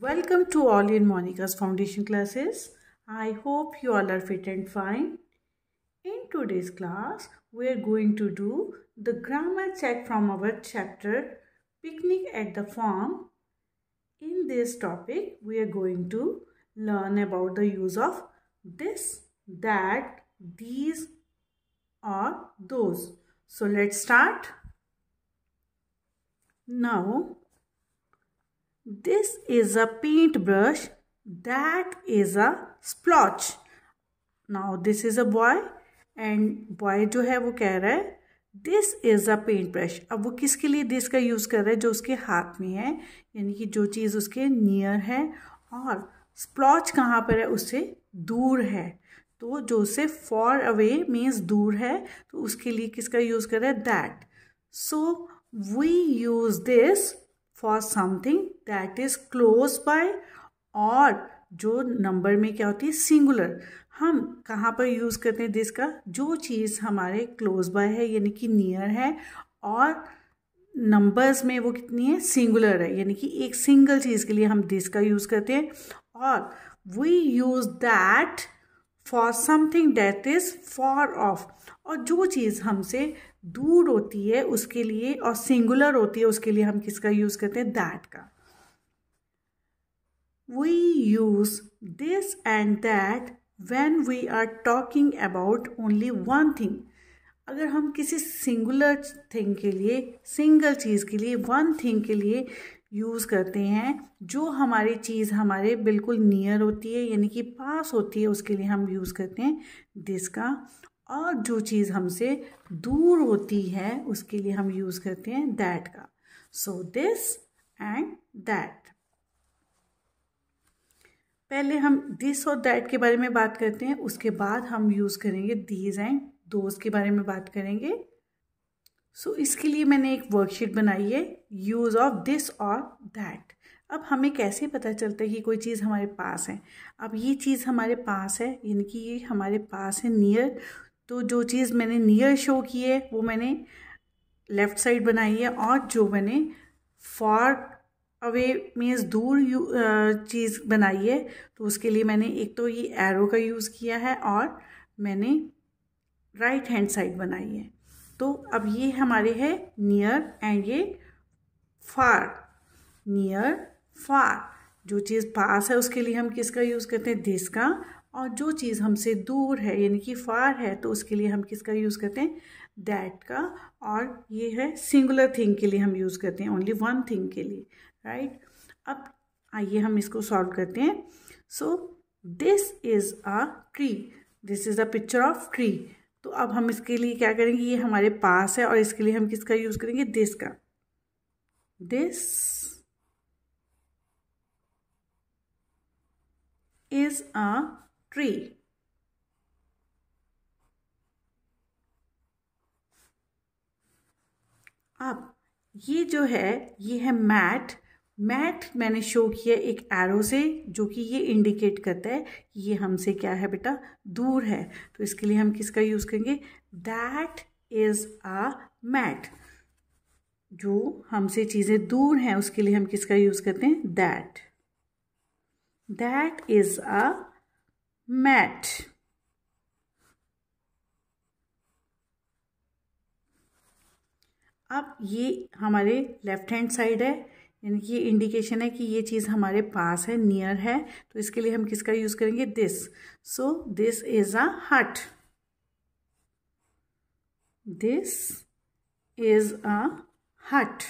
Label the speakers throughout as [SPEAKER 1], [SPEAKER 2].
[SPEAKER 1] Welcome to all in Monica's foundation classes. I hope you all are fit and fine. In today's class, we are going to do the grammar check from our chapter Picnic at the Farm. In this topic, we are going to learn about the use of this, that, these or those. So let's start. Now, this is a paint brush that is a splotch. Now this is a boy and boy जो है वो कह रहा है this is a paint brush अब वो किसके लिए दिस का यूज़ कर रहा है जो उसके हाथ में है यानी कि जो चीज़ उसके नियर है और स्प्लॉच कहाँ पर है उससे दूर है तो जो उससे फॉर अवे मीन्स दूर है तो उसके लिए किसका यूज़ कर रहा है that so we use this for something that is close by और जो नंबर में क्या होती है सिंगुलर हम कहाँ पर यूज़ करते हैं दिस का जो चीज़ हमारे क्लोज बाय है यानी कि नियर है और नंबर्स में वो कितनी है सिंगुलर है यानी कि एक सिंगल चीज़ के लिए हम दिस का यूज़ करते हैं और we use that for something that is far off और जो चीज़ हमसे दूर होती है उसके लिए और सिंगुलर होती है उसके लिए हम किसका यूज़ करते हैं दैट का we use this and that when we are talking about only one thing अगर हम किसी सिंगुलर थिंग के लिए सिंगल चीज़ के लिए वन थिंग के लिए यूज़ करते हैं जो हमारी चीज़ हमारे बिल्कुल नियर होती है यानी कि पास होती है उसके लिए हम यूज़ करते हैं दिस का और जो चीज़ हमसे दूर होती है उसके लिए हम यूज़ करते हैं दैट का सो दिस एंड दैट पहले हम दिस और दैट के बारे में बात करते हैं उसके बाद हम यूज़ करेंगे दीज एंड दोज के बारे में बात करेंगे सो so, इसके लिए मैंने एक वर्कशीट बनाई है यूज़ ऑफ दिस और दैट अब हमें कैसे पता चलता है कि कोई चीज़ हमारे पास है अब ये चीज़ हमारे पास है यानी कि ये हमारे पास है नियर तो जो चीज़ मैंने नियर शो की है वो मैंने लेफ़्ट साइड बनाई है और जो मैंने फॉर अवे मीन्स दूर यू चीज़ बनाई है तो उसके लिए मैंने एक तो ये एरो का यूज़ किया है और मैंने राइट हैंड साइड बनाई है तो अब ये हमारे है नियर एंड ये फार नियर फार जो चीज़ पास है उसके लिए हम किसका यूज़ करते हैं दिस का और जो चीज़ हमसे दूर है यानी कि फार है तो उसके लिए हम किसका यूज़ करते हैं दैट का और ये है सिंगुलर थिंग के लिए हम यूज़ करते हैं ओनली वन थिंग के लिए राइट अब आइए हम इसको सॉल्व करते हैं so this is a tree this is a picture of tree तो अब हम इसके लिए क्या करेंगे ये हमारे पास है और इसके लिए हम किसका यूज़ करेंगे दिस का दिस इज अ ट्री अब ये जो है ये है मैट मैट मैंने शो किया एक एरो से जो कि ये इंडिकेट करता है कि ये हमसे क्या है बेटा दूर है तो इसके लिए हम किसका यूज़ करेंगे दैट इज़ आ मैट जो हमसे चीज़ें दूर हैं उसके लिए हम किसका यूज़ करते हैं that that is a mat अब ये हमारे लेफ्ट हैंड साइड है यानी कि ये इंडिकेशन है कि ये चीज़ हमारे पास है नियर है तो इसके लिए हम किसका यूज़ करेंगे this so this is a hut this is a हट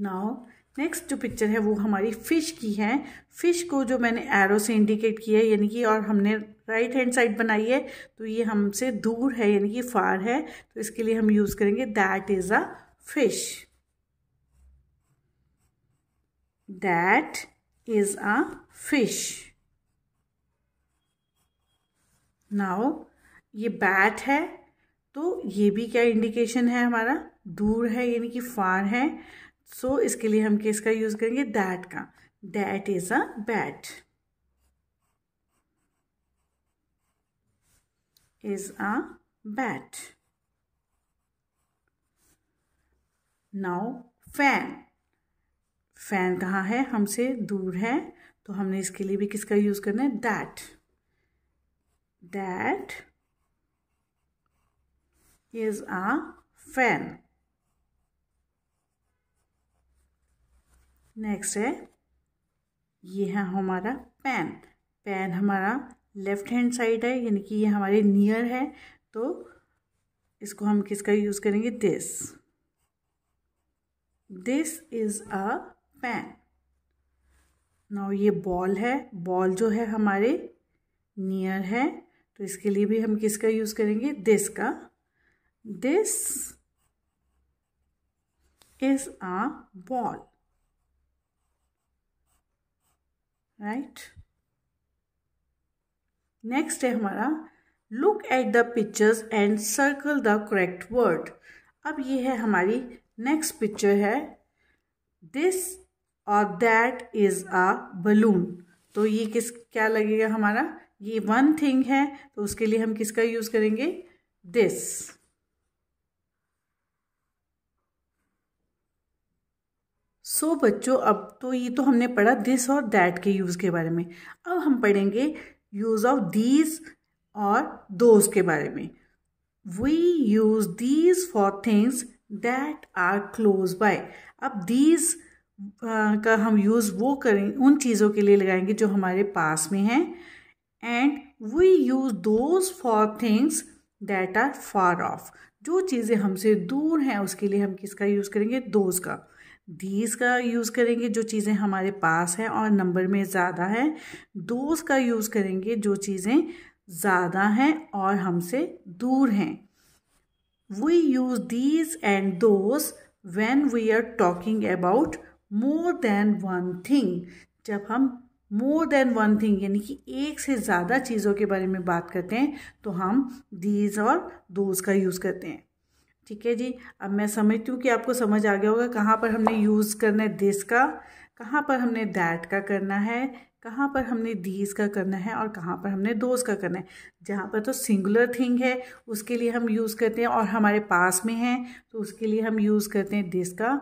[SPEAKER 1] नाउ नेक्स्ट जो पिक्चर है वो हमारी फ़िश की है फ़िश को जो मैंने एरो से इंडिकेट किया है यानी कि और हमने राइट हैंड साइड बनाई है तो ये हमसे दूर है यानी कि फार है तो इसके लिए हम यूज़ करेंगे that is a fish that is a fish now ये बैट है तो ये भी क्या इंडिकेशन है हमारा दूर है यानी कि फार है सो so, इसके लिए हम किसका यूज़ करेंगे दैट का that is a bat is a bat now fan fan कहाँ है हमसे दूर है तो हमने इसके लिए भी किसका यूज़ करना है that that is a fan next है ये है हमारा पैन पैन हमारा लेफ्ट हैंड साइड है यानी कि ये हमारे नियर है तो इसको हम किसका यूज़ करेंगे this this is a pen now ये बॉल है बॉल जो है हमारे नियर है तो इसके लिए भी हम किसका यूज़ करेंगे दिस का this is a ball right next है हमारा look at the pictures and circle the correct word अब ये है हमारी नेक्स्ट पिक्चर है दिस और दैट इज़ अ बलून तो ये किस क्या लगेगा हमारा ये वन थिंग है तो उसके लिए हम किसका यूज़ करेंगे दिस सो so, बच्चों अब तो ये तो हमने पढ़ा दिस और दैट के यूज़ के बारे में अब हम पढ़ेंगे यूज़ ऑफ दीज और दोज के बारे में we use these for things that are close by अब दीज का हम यूज़ वो करें उन चीज़ों के लिए लगाएंगे जो हमारे पास में हैं and we use those for things that are far off जो चीज़ें हमसे दूर हैं उसके लिए हम किसका यूज़ करेंगे दोज का दीज का यूज़ करेंगे जो चीज़ें हमारे पास हैं और नंबर में ज़्यादा है दोज का यूज़ करेंगे जो चीज़ें ज़्यादा हैं और हमसे दूर हैं we use these and those when we are talking about more than one thing जब हम मोर देन वन थिंग यानी कि एक से ज़्यादा चीज़ों के बारे में बात करते हैं तो हम दीज और दोज का यूज़ करते हैं ठीक है जी अब मैं समझती हूँ कि आपको समझ आ गया होगा कहाँ पर हमने यूज़ करना है दिस का कहाँ पर हमने दैट का करना है कहाँ पर हमने दीज का करना है और कहाँ पर हमने दोज का करना है जहाँ पर तो सिंगुलर थिंग है उसके लिए हम यूज़ करते हैं और हमारे पास में है तो उसके लिए हम यूज़ करते हैं दिस का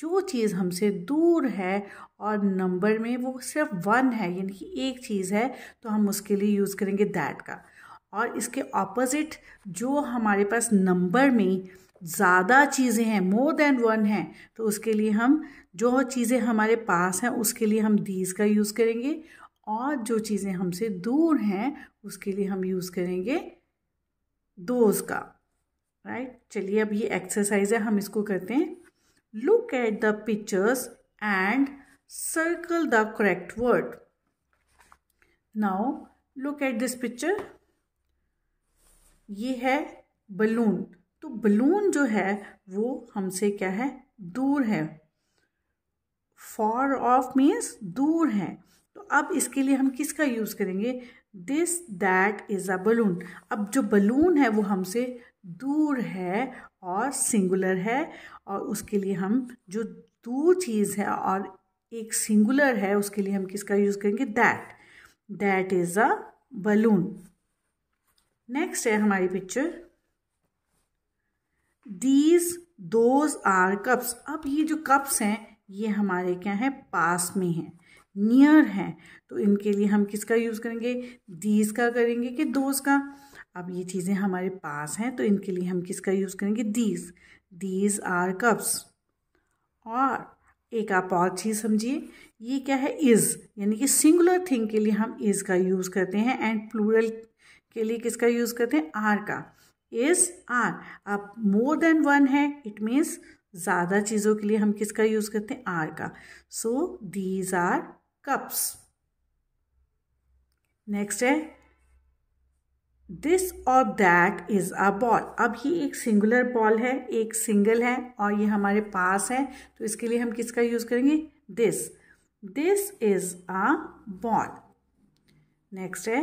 [SPEAKER 1] जो चीज़ हमसे दूर है और नंबर में वो सिर्फ वन है यानी कि एक चीज़ है तो हम उसके लिए यूज़ करेंगे दैट का और इसके ऑपोजिट जो हमारे पास नंबर में ज़्यादा चीज़ें हैं मोर देन वन है तो उसके लिए हम जो चीज़ें हमारे पास हैं उसके लिए हम दीज का यूज़ करेंगे और जो चीज़ें हमसे दूर हैं उसके लिए हम यूज़ करेंगे दोज का राइट चलिए अब ये एक्सरसाइज है हम इसको करते हैं look at the pictures and circle the correct word now look at this picture ये है बलून तो बलून जो है वो हमसे क्या है दूर है फॉर ऑफ मीन्स दूर है तो अब इसके लिए हम किसका यूज़ करेंगे this that is a balloon अब जो बलून है वो हमसे दूर है और सिंगुलर है और उसके लिए हम जो दूर चीज़ है और एक सिंगुलर है उसके लिए हम किसका यूज़ करेंगे that that is a balloon next है हमारी picture these those are cups अब ये जो कप्स हैं ये हमारे क्या है पास में हैं नियर हैं तो इनके लिए हम किसका यूज़ करेंगे दीज का करेंगे कि दोज का अब ये चीज़ें हमारे पास हैं तो इनके लिए हम किसका यूज़ करेंगे दीज दीज आर कप्स और एक आप और चीज़ समझिए ये क्या है इज़ यानी कि सिंगुलर थिंग के लिए हम इज़ का यूज़ करते हैं एंड प्लूरल के लिए किसका यूज़ करते हैं आर का इज़ आर आप मोर देन वन है इट मीन्स ज़्यादा चीज़ों के लिए हम किसका यूज़ करते हैं आर का so these are cups next है दिस और दैट इज़ अ बॉल अब ये एक सिंगुलर बॉल है एक सिंगल है और ये हमारे पास है तो इसके लिए हम किसका यूज़ करेंगे this this is a ball next है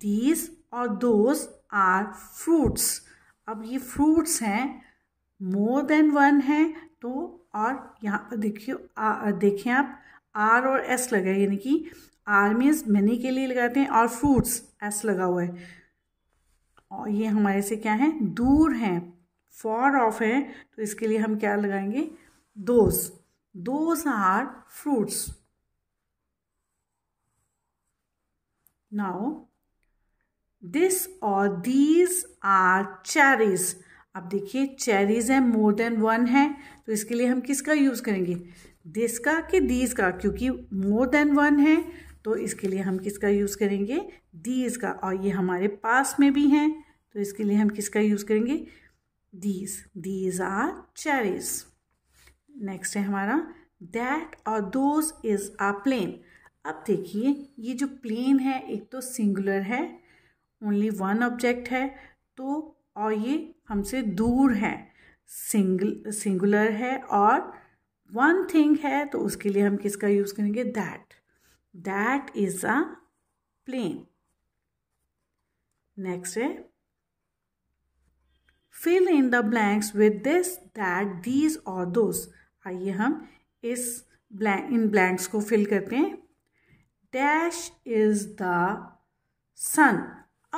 [SPEAKER 1] दीज और दोज आर फ्रूट्स अब ये फ्रूट्स हैं मोर देन वन है तो और यहाँ पर देखिए देखें आप आर और एस लगा है यानी कि आर मीन्स मैनी के लिए लगाते हैं और फ्रूट्स एस लगा हुआ है और ये हमारे से क्या है दूर हैं फॉर ऑफ है तो इसके लिए हम क्या लगाएंगे those those are fruits now this और दीज आर चेरीज अब देखिए चेरीज है मोर देन वन है तो इसके लिए हम किसका यूज़ करेंगे दिस का कि दीज का क्योंकि मोर देन वन है तो इसके लिए हम किसका यूज़ करेंगे दीज का और ये हमारे पास में भी हैं तो इसके लिए हम किसका यूज़ करेंगे these these are cherries next है हमारा दैट और दोज इज़ आ प्लेन अब देखिए ये जो प्लेन है एक तो सिंगुलर है ओनली वन ऑब्जेक्ट है तो और ये हमसे दूर है सिंगल सिंगुलर है और वन थिंग है तो उसके लिए हम किसका यूज़ करेंगे that that is a plane next है fill in the blanks with this that these और दोस आइए हम इस ब्लैंक इन ब्लैंक्स को फिल करते हैं डैश इज द सन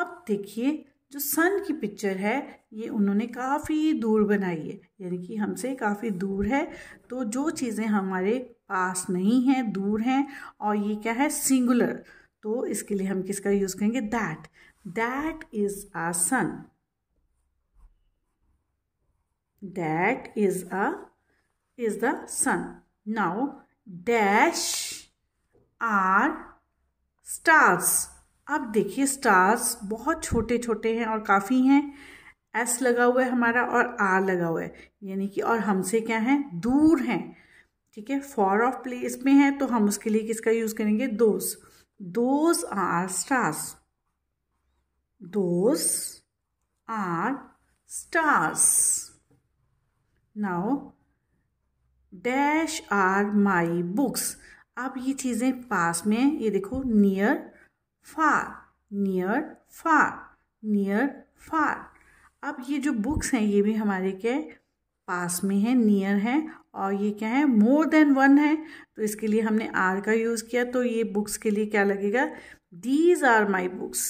[SPEAKER 1] अब देखिए जो सन की पिक्चर है ये उन्होंने काफ़ी दूर बनाई है यानी कि हमसे काफ़ी दूर है तो जो चीज़ें हमारे पास नहीं हैं दूर हैं और ये क्या है सिंगुलर तो इसके लिए हम किसका यूज़ करेंगे that that is a sun that is a is the sun now dash are stars अब देखिए स्टार्स बहुत छोटे छोटे हैं और काफ़ी हैं एस लगा हुआ है हमारा और आर लगा हुआ है यानी कि और हमसे क्या है दूर हैं ठीक है फॉर ऑफ प्लेस में है तो हम उसके लिए किसका यूज़ करेंगे those those are stars those are stars now dash are my books आप ये चीज़ें पास में ये देखो near far near far near far अब ये जो बुक्स हैं ये भी हमारे के पास में है नियर है और ये क्या है मोर देन वन है तो इसके लिए हमने आर का यूज़ किया तो ये बुक्स के लिए क्या लगेगा these are my books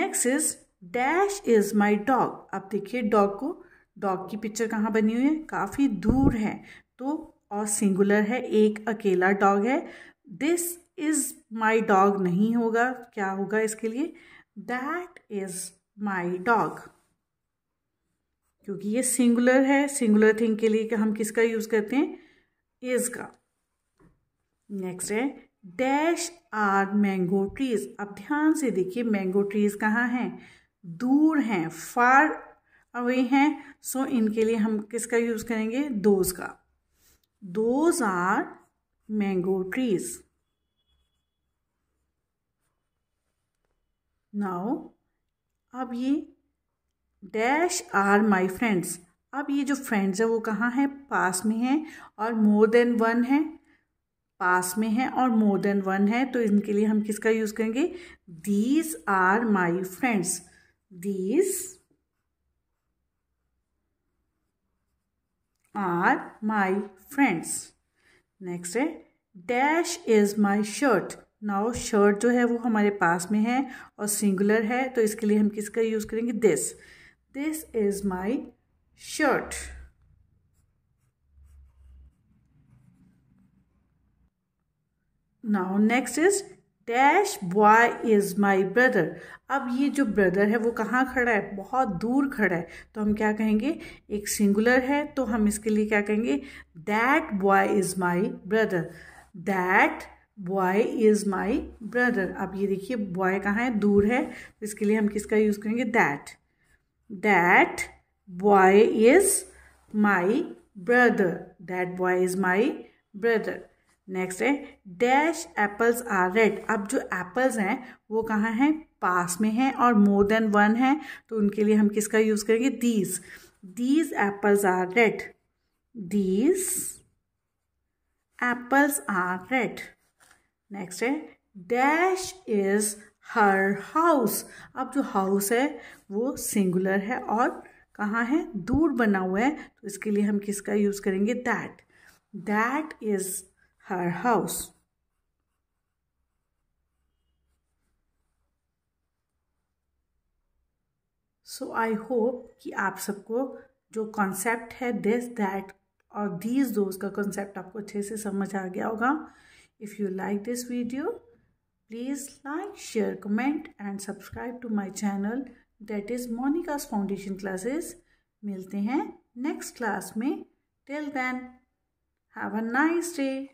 [SPEAKER 1] next is dash is my dog अब देखिए डॉग को डॉग की पिक्चर कहाँ बनी हुई है काफ़ी दूर है तो और सिंगुलर है एक अकेला डॉग है दिस इज़ माई डॉग नहीं होगा क्या होगा इसके लिए दैट इज़ माई डॉग क्योंकि ये सिंगुलर है सिंगुलर थिंग के लिए कि हम किसका यूज़ करते हैं इज़ का नेक्स्ट है डैश आर मैंगो ट्रीज़ अब ध्यान से देखिए मैंगो ट्रीज़ कहाँ हैं दूर हैं फार अवे हैं सो इनके लिए हम किसका यूज़ करेंगे दोज का Those are mango trees. now अब ये डैश आर माई फ्रेंड्स अब ये जो फ्रेंड्स है वो कहाँ है पास में है और मोर देन वन है पास में है और मोर देन वन है तो इनके लिए हम किसका यूज़ करेंगे these are my friends these are my friends next है dash is my shirt now shirt जो है वो हमारे पास में है और सिंगुलर है तो इसके लिए हम किसका यूज़ करेंगे this this is my shirt now next is dash boy is my brother अब ये जो ब्रदर है वो कहाँ खड़ा है बहुत दूर खड़ा है तो हम क्या कहेंगे एक सिंगुलर है तो हम इसके लिए क्या कहेंगे that boy is my brother that boy is my brother अब ये देखिए बॉय कहाँ है दूर है तो इसके लिए हम किसका यूज़ करेंगे that that boy is my brother that boy is my brother next है डैश एप्पल्स आर रेड अब जो एप्पल्स हैं वो कहाँ हैं पास में हैं और मोर देन वन है तो उनके लिए हम किसका यूज़ करेंगे these these apples are red these apples are red next है डैश इज़ हर हाउस अब जो हाउस है वो सिंगुलर है और कहाँ है दूर बना हुआ है तो इसके लिए हम किसका यूज़ करेंगे that that is her house. So I hope कि आप सबको जो कॉन्सेप्ट है दिस दैट और दीज दोज का कॉन्सेप्ट आपको अच्छे से समझ आ गया होगा if you like this video please like share comment and subscribe to my channel that is Monica's foundation classes मिलते हैं नेक्स्ट क्लास में till then have a nice day